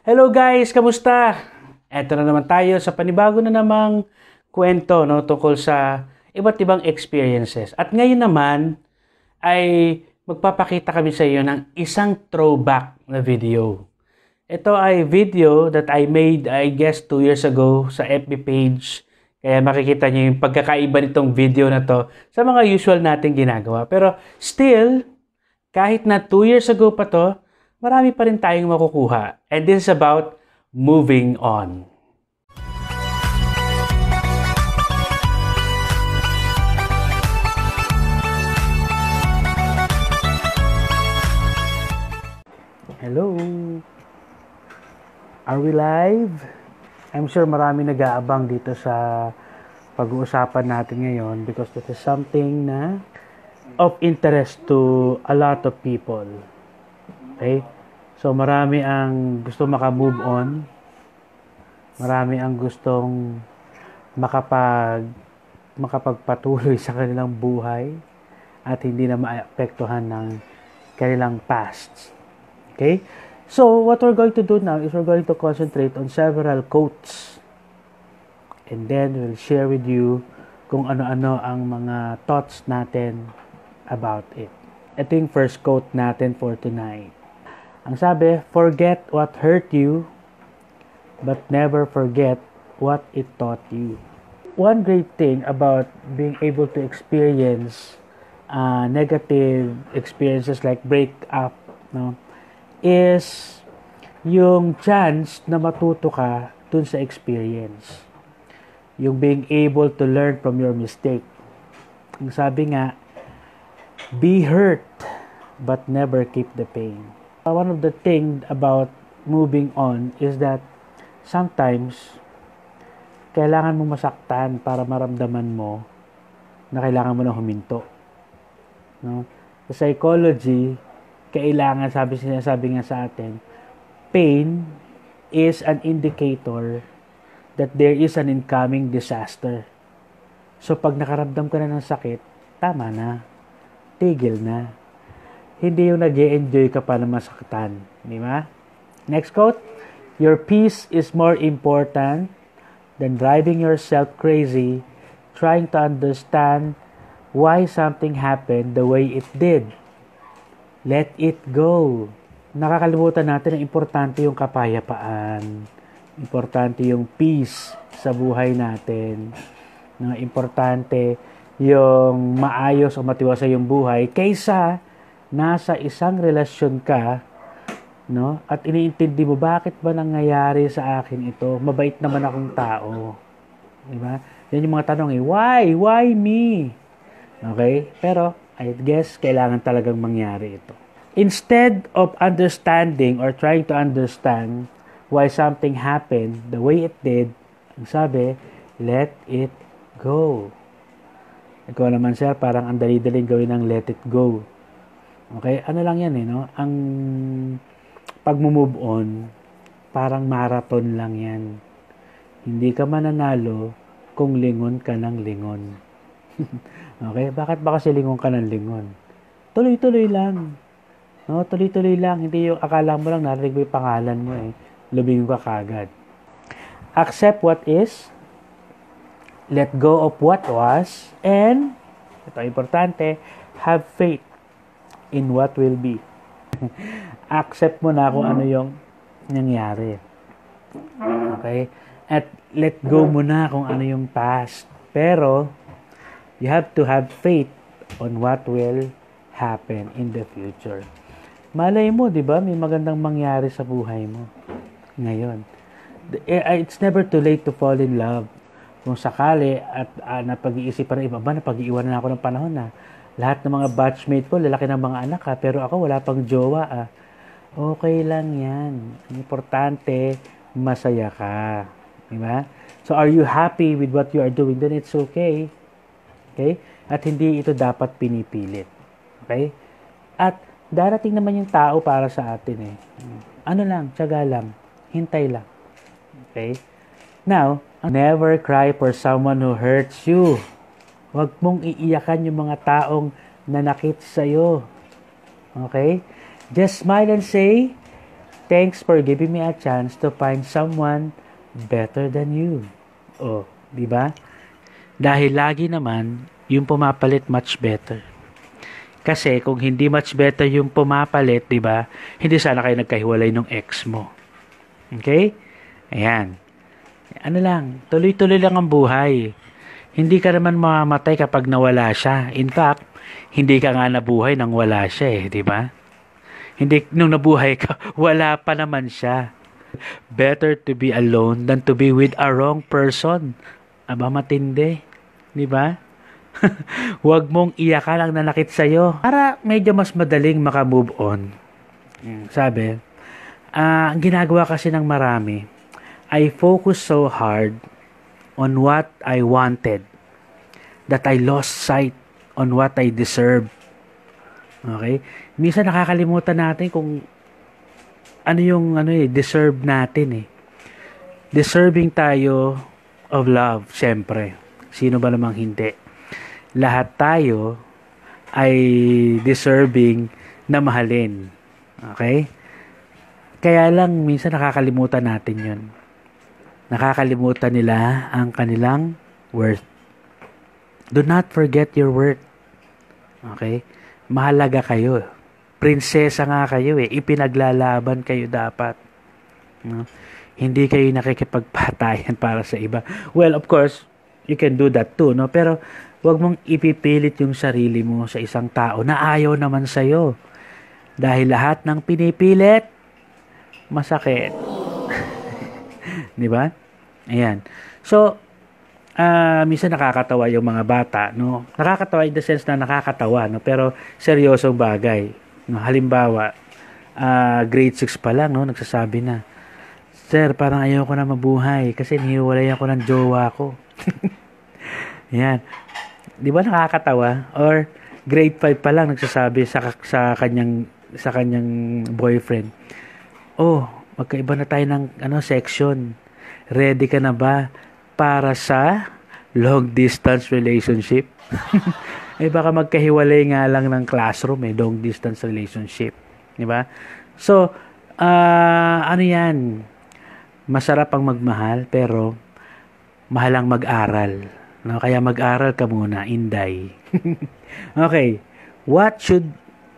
Hello guys, kamusta? Eto na naman tayo sa panibago na namang kwento no, tungkol sa iba't ibang experiences. At ngayon naman ay magpapakita kami sa iyo ng isang throwback na video. Ito ay video that I made, I guess, 2 years ago sa FB page. Kaya makikita niyo yung pagkakaiba nitong video na to sa mga usual nating ginagawa. Pero still, kahit na 2 years ago pa to, marami pa rin tayong makukuha. And this is about moving on. Hello! Are we live? I'm sure marami nag-aabang dito sa pag-uusapan natin ngayon because this is something na of interest to a lot of people. Okay? So marami ang gusto maka-move on. Marami ang gustong makapag makapagpatuloy sa kanilang buhay at hindi na maapektuhan ng kanilang past. Okay? So what we're going to do now is we're going to concentrate on several quotes. And then we'll share with you kung ano-ano ang mga thoughts natin about it. Ito yung first quote natin for tonight. Ang sabi, forget what hurt you, but never forget what it taught you. One great thing about being able to experience uh, negative experiences like break up, no, is yung chance na matuto ka dun sa experience. Yung being able to learn from your mistake. Ang sabi nga, be hurt but never keep the pain. Uh, one of the things about moving on is that sometimes kailangan mo masaktan para maramdaman mo na kailangan mo na huminto. No? Sa psychology, kailangan sabi sinasabi nga sa atin, pain is an indicator that there is an incoming disaster. So pag nakaramdam ka na ng sakit, tama na. Tigil na hindi yung nag enjoy ka pa na masaktan. Di ba? Next quote, Your peace is more important than driving yourself crazy trying to understand why something happened the way it did. Let it go. Nakakalimutan natin na importante yung kapayapaan. Importante yung peace sa buhay natin. Na importante yung maayos o matiwasay yung buhay kaysa nasa isang relasyon ka, no? At iniintindi mo bakit ba nangyayari sa akin ito? Mabait naman akong tao. 'Di ba? Yan yung mga tanong eh. Why? Why me? Okay? Pero I guess kailangan talagang mangyari ito. Instead of understanding or trying to understand why something happened the way it did, ang sabi, let it go. Ikaw naman sir, parang ang dali-daling gawin ng let it go. Okay? Ano lang yan eh, no? Ang pag-move on, parang marathon lang yan. Hindi ka mananalo kung lingon ka ng lingon. okay? Bakit ba kasi lingon ka ng lingon? Tuloy-tuloy lang. No, tuloy-tuloy lang. Hindi yung akala mo lang narinig mo yung pangalan mo eh. Lumingon ka kagad. Accept what is. Let go of what was. And, ito importante, have faith in what will be. Accept mo na kung mm-hmm. ano yung nangyari. Okay? At let go mm-hmm. mo na kung ano yung past. Pero, you have to have faith on what will happen in the future. Malay mo, di ba? May magandang mangyari sa buhay mo ngayon. Eh, it's never too late to fall in love. Kung sakali at uh, ah, napag pa ng iba ba, napag na ako ng panahon na, ah lahat ng mga batchmate ko, lalaki ng mga anak ha, pero ako wala pang jowa ah. Okay lang yan. Ang importante, masaya ka. Di ba? So, are you happy with what you are doing? Then it's okay. Okay? At hindi ito dapat pinipilit. Okay? At darating naman yung tao para sa atin eh. Ano lang, tiyaga lang. Hintay lang. Okay? Now, never cry for someone who hurts you. Huwag mong iiyakan yung mga taong nanakit iyo. Okay? Just smile and say, Thanks for giving me a chance to find someone better than you. Oh, di ba? Dahil lagi naman, yung pumapalit much better. Kasi kung hindi much better yung pumapalit, di ba? Hindi sana kayo nagkahiwalay ng ex mo. Okay? Ayan. Ano lang, tuloy-tuloy lang ang buhay hindi ka naman mamamatay kapag nawala siya. In fact, hindi ka nga nabuhay nang wala siya eh, di ba? Hindi, nung nabuhay ka, wala pa naman siya. Better to be alone than to be with a wrong person. Aba, matindi. Di ba? Huwag mong iyakan ang nanakit sa'yo. Para medyo mas madaling makamove on. Hmm, sabi, uh, ah, ang ginagawa kasi ng marami, I focus so hard on what I wanted, that I lost sight on what I deserve. Okay? Minsan nakakalimutan natin kung ano yung ano eh, deserve natin eh. Deserving tayo of love, syempre. Sino ba namang hindi? Lahat tayo ay deserving na mahalin. Okay? Kaya lang minsan nakakalimutan natin yun nakakalimutan nila ang kanilang worth. Do not forget your worth. Okay? Mahalaga kayo. Prinsesa nga kayo eh. Ipinaglalaban kayo dapat. No? Hindi kayo nakikipagpatayan para sa iba. Well, of course, you can do that too, no? Pero wag mong ipipilit yung sarili mo sa isang tao na ayaw naman sa'yo. Dahil lahat ng pinipilit, masakit. Di ba? Ayan. So, uh, minsan nakakatawa yung mga bata, no? Nakakatawa in the sense na nakakatawa, no? Pero seryosong bagay. No? Halimbawa, uh, grade 6 pa lang, no? Nagsasabi na, Sir, parang ayaw ko na mabuhay kasi nihiwalay ako ng jowa ko. Ayan. Di ba nakakatawa? Or grade 5 pa lang nagsasabi sa, sa kanyang sa kanyang boyfriend. Oh, magkaiba na tayo ng ano section ready ka na ba para sa long distance relationship? eh baka magkahiwalay nga lang ng classroom eh, long distance relationship. Di ba? So, uh, ano yan? Masarap ang magmahal pero mahalang mag-aral. No? Kaya mag-aral ka muna, inday. okay, what should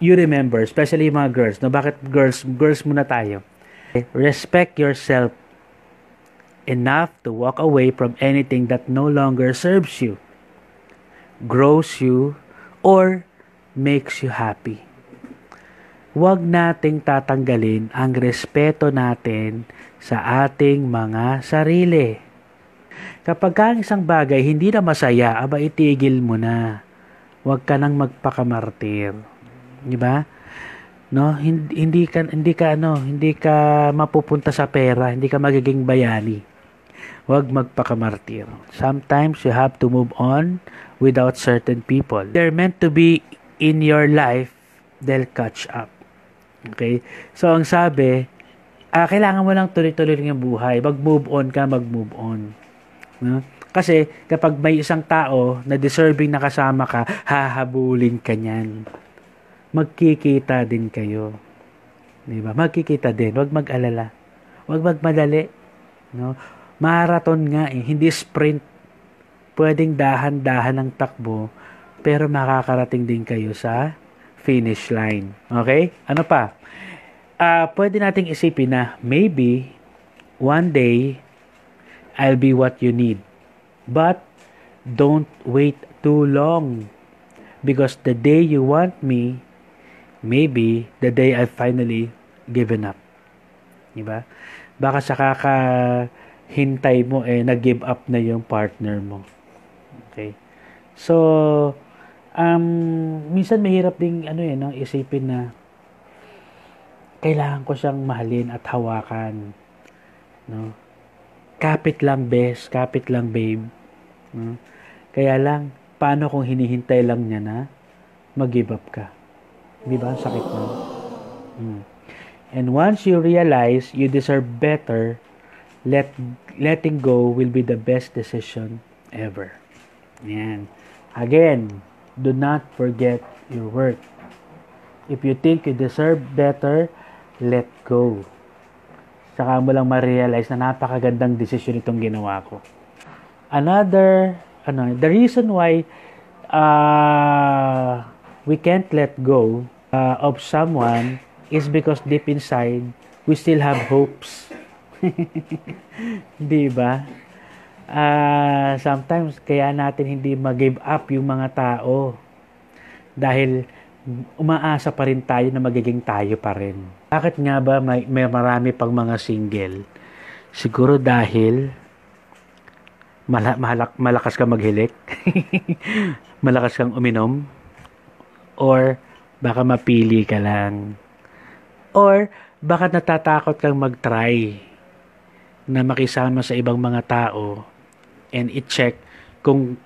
you remember, especially mga girls, no? bakit girls, girls muna tayo? Respect yourself enough to walk away from anything that no longer serves you, grows you, or makes you happy. Huwag nating tatanggalin ang respeto natin sa ating mga sarili. Kapag ang isang bagay hindi na masaya, aba itigil mo na. Huwag ka nang magpakamartir. Di ba? No, hindi, hindi ka hindi ka ano, hindi ka mapupunta sa pera, hindi ka magiging bayani. Huwag magpakamartir. Sometimes you have to move on without certain people. They're meant to be in your life, they'll catch up. Okay? So, ang sabi, ah, kailangan mo lang tuloy-tuloy lang yung buhay. Mag-move on ka, mag-move on. No? Kasi, kapag may isang tao na deserving na kasama ka, hahabulin ka niyan. Magkikita din kayo. Diba? Magkikita din. Huwag mag-alala. Huwag magmadali. No? marathon nga eh, hindi sprint. Pwedeng dahan-dahan ang takbo, pero makakarating din kayo sa finish line. Okay? Ano pa? Uh, pwede nating isipin na maybe one day I'll be what you need. But don't wait too long because the day you want me maybe the day I finally given up. Diba? Baka sa kaka hintay mo eh nag-give up na yung partner mo. Okay? So um minsan mahirap ding ano eh no isipin na kailangan ko siyang mahalin at hawakan. No? Kapit lang, bes. Kapit lang, babe. No? Kaya lang, paano kung hinihintay lang niya na mag-give up ka? Di ba? Sakit mo. Mm. And once you realize you deserve better, let letting go will be the best decision ever. Yan. Again, do not forget your worth. If you think you deserve better, let go. Saka mo lang ma-realize na napakagandang decision itong ginawa ko. Another, ano, the reason why uh, we can't let go uh, of someone is because deep inside, we still have hopes 'Di ba? Uh, sometimes kaya natin hindi mag-give up yung mga tao dahil umaasa pa rin tayo na magiging tayo pa rin. Bakit nga ba may, may marami pang mga single? Siguro dahil mala, malak, malakas kang maghilik, malakas kang uminom, or baka mapili ka lang, or baka natatakot kang mag-try na makisama sa ibang mga tao and i-check kung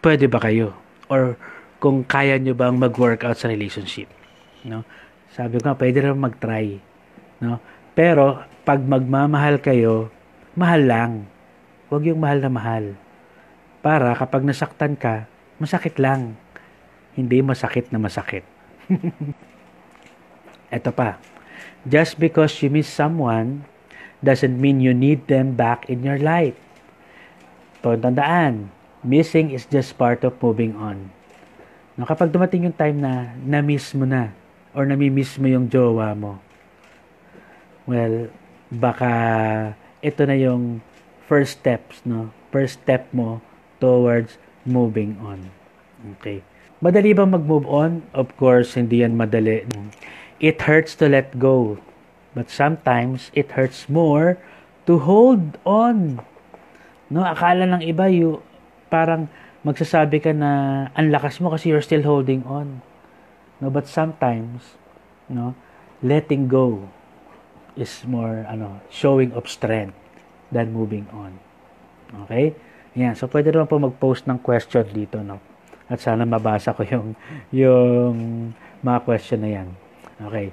pwede ba kayo or kung kaya nyo bang mag-workout sa relationship. No? Sabi ko nga, pwede rin mag-try. No? Pero, pag magmamahal kayo, mahal lang. Huwag yung mahal na mahal. Para kapag nasaktan ka, masakit lang. Hindi masakit na masakit. Ito pa. Just because you miss someone doesn't mean you need them back in your life. To tandaan, missing is just part of moving on. No, kapag dumating yung time na na-miss mo na or nami-miss mo yung jowa mo, well, baka ito na yung first steps, no? First step mo towards moving on. Okay. Madali bang mag-move on? Of course, hindi yan madali. It hurts to let go. But sometimes, it hurts more to hold on. No, akala ng iba, you, parang magsasabi ka na ang lakas mo kasi you're still holding on. No, but sometimes, no, letting go is more ano, showing of strength than moving on. Okay? Yan. So, pwede naman po mag-post ng question dito, no? At sana mabasa ko yung, yung mga question na yan. Okay.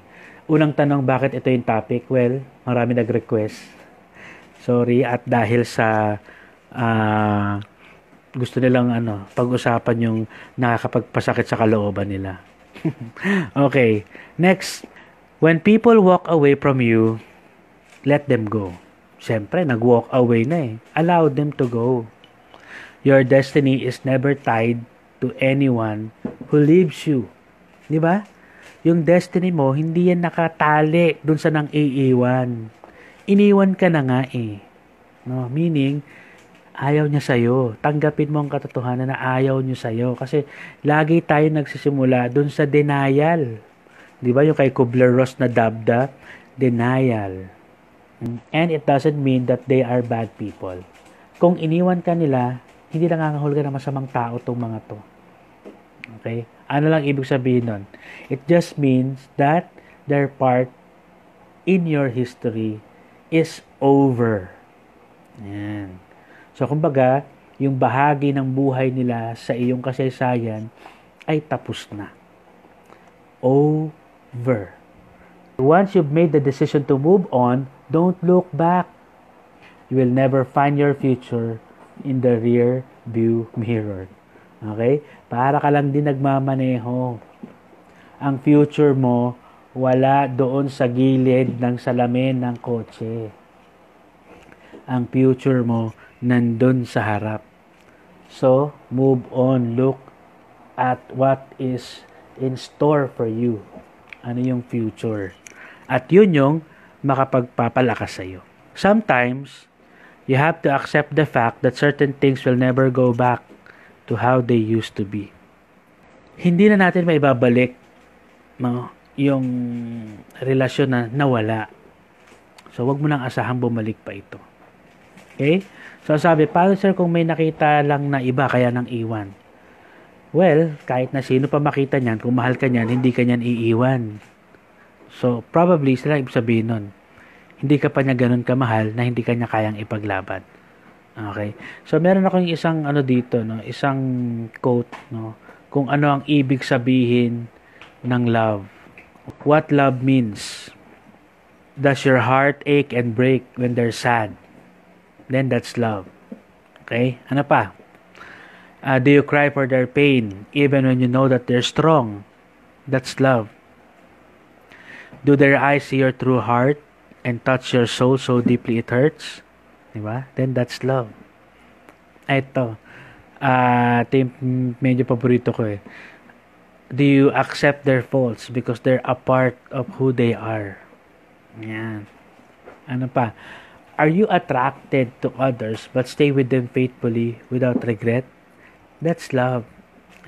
Unang tanong, bakit ito yung topic? Well, marami nag-request. Sorry, at dahil sa uh, gusto nilang ano, pag-usapan yung nakakapagpasakit sa kalooban nila. okay, next. When people walk away from you, let them go. Siyempre, nag-walk away na eh. Allow them to go. Your destiny is never tied to anyone who leaves you. Di ba? yung destiny mo, hindi yan nakatali dun sa nang iiwan. Iniwan ka na nga eh. No? Meaning, ayaw niya sa'yo. Tanggapin mo ang katotohanan na ayaw niya sa'yo. Kasi lagi tayo nagsisimula dun sa denial. Di ba yung kay Kubler-Ross na dabda? Denial. And it doesn't mean that they are bad people. Kung iniwan ka nila, hindi nangangahol ka ng masamang tao tong mga to. Okay? Ano lang ibig sabihin nun? It just means that their part in your history is over. Yan. So, kumbaga, yung bahagi ng buhay nila sa iyong kasaysayan ay tapos na. Over. Once you've made the decision to move on, don't look back. You will never find your future in the rear view mirror. Okay? Para ka lang din nagmamaneho. Ang future mo, wala doon sa gilid ng salamin ng kotse. Ang future mo, nandun sa harap. So, move on. Look at what is in store for you. Ano yung future. At yun yung makapagpapalakas sa'yo. Sometimes, you have to accept the fact that certain things will never go back to how they used to be. Hindi na natin maibabalik mga yung relasyon na nawala. So, wag mo nang asahan bumalik pa ito. Okay? So, sabi, paano sir kung may nakita lang na iba kaya nang iwan? Well, kahit na sino pa makita niyan, kung mahal ka niyan, hindi ka niyan iiwan. So, probably, sila ibig sabihin nun, hindi ka pa niya ganun kamahal na hindi ka niya kayang ipaglaban. Okay. So meron ako yung isang ano dito, no, isang quote, no, kung ano ang ibig sabihin ng love. What love means. Does your heart ache and break when they're sad? Then that's love. Okay? Ano pa? Uh, do you cry for their pain even when you know that they're strong? That's love. Do their eyes see your true heart and touch your soul so deeply it hurts? Di ba? Then that's love. Ah, ito. Uh, ito medyo paborito ko eh. Do you accept their faults because they're a part of who they are? Yan. Ano pa? Are you attracted to others but stay with them faithfully without regret? That's love.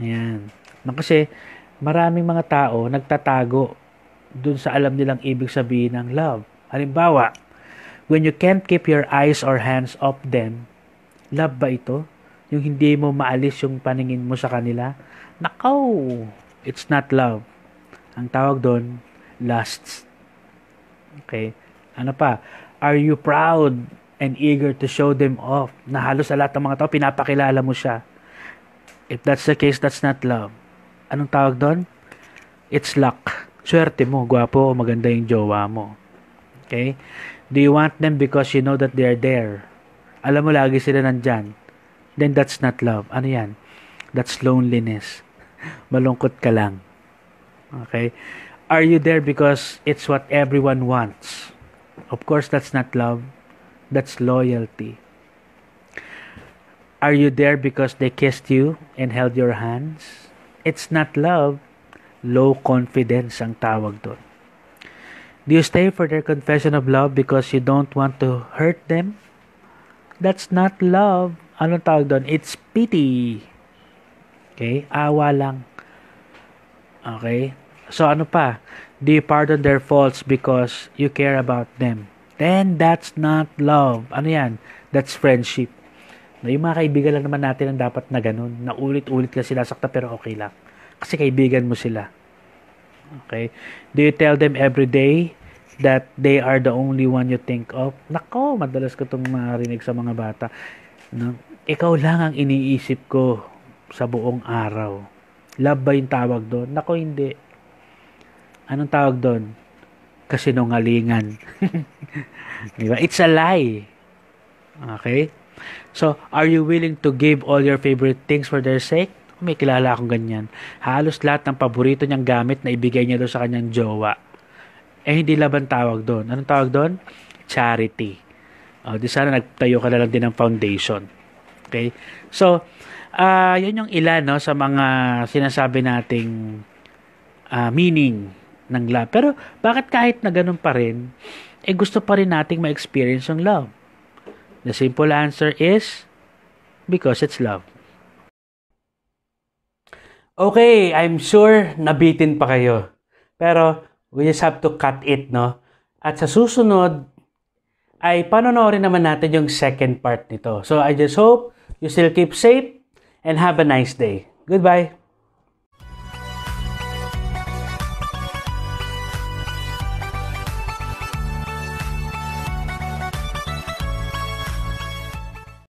Yan. Kasi maraming mga tao nagtatago dun sa alam nilang ibig sabihin ng love. Halimbawa, When you can't keep your eyes or hands off them, love ba ito? Yung hindi mo maalis yung paningin mo sa kanila? Nakaw! It's not love. Ang tawag doon, lusts. Okay? Ano pa? Are you proud and eager to show them off? Na halos sa lahat ng mga tao, pinapakilala mo siya. If that's the case, that's not love. Anong tawag doon? It's luck. Swerte mo, guwapo, o maganda yung jowa mo. Okay? Do you want them because you know that they are there? Alam mo, lagi sila nandyan. Then that's not love. Ano yan? That's loneliness. Malungkot ka lang. Okay? Are you there because it's what everyone wants? Of course, that's not love. That's loyalty. Are you there because they kissed you and held your hands? It's not love. Low confidence ang tawag doon. Do you stay for their confession of love because you don't want to hurt them? That's not love. Ano tawag doon? It's pity. Okay? Awa lang. Okay? So ano pa? Do you pardon their faults because you care about them? Then that's not love. Ano yan? That's friendship. No, yung mga kaibigan lang naman natin ang dapat na ganun. Na ulit-ulit ka sila sakta pero okay lang. Kasi kaibigan mo sila. Okay? Do you tell them every day that they are the only one you think of? Nako, madalas ko itong marinig sa mga bata. No? Ikaw lang ang iniisip ko sa buong araw. Love ba yung tawag doon? Nako, hindi. Anong tawag doon? Kasinungalingan. diba? It's a lie. Okay? So, are you willing to give all your favorite things for their sake? May kilala akong ganyan. Halos lahat ng paborito niyang gamit na ibigay niya doon sa kanyang jowa. Eh, hindi laban tawag doon. Anong tawag doon? Charity. O, oh, di sana nagtayo ka na lang din ng foundation. Okay? So, uh, yun yung ilan no, sa mga sinasabi nating uh, meaning ng love. Pero, bakit kahit na ganun pa rin, eh gusto pa rin nating ma-experience yung love? The simple answer is, because it's love. Okay, I'm sure nabitin pa kayo. Pero we just have to cut it, no? At sa susunod, ay panonorin naman natin yung second part nito. So I just hope you still keep safe and have a nice day. Goodbye!